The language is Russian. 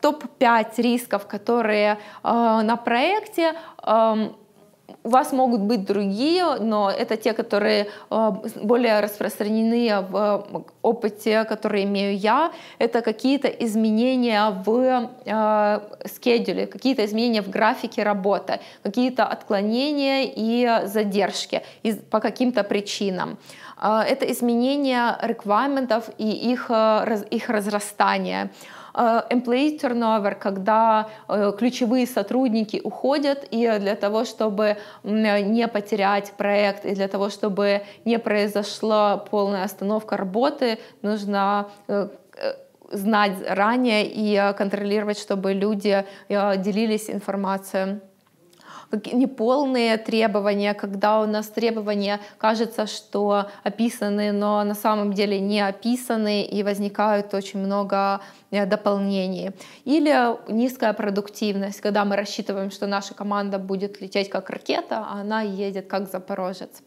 топ-5 рисков, которые э, на проекте. Э, у вас могут быть другие, но это те, которые э, более распространены в э, опыте, который имею я. Это какие-то изменения в э, какие-то изменения в графике работы, какие-то отклонения и задержки из, по каким-то причинам. Э, это изменения реквайментов и их, э, раз, их разрастание. Э, Э, employee turnover, когда э, ключевые сотрудники уходят, и для того, чтобы не потерять проект, и для того, чтобы не произошла полная остановка работы, нужно э, знать ранее и контролировать, чтобы люди делились информацией неполные требования, когда у нас требования кажется, что описаны, но на самом деле не описаны, и возникают очень много э, дополнений. Или низкая продуктивность, когда мы рассчитываем, что наша команда будет лететь как ракета, а она едет как запорожец.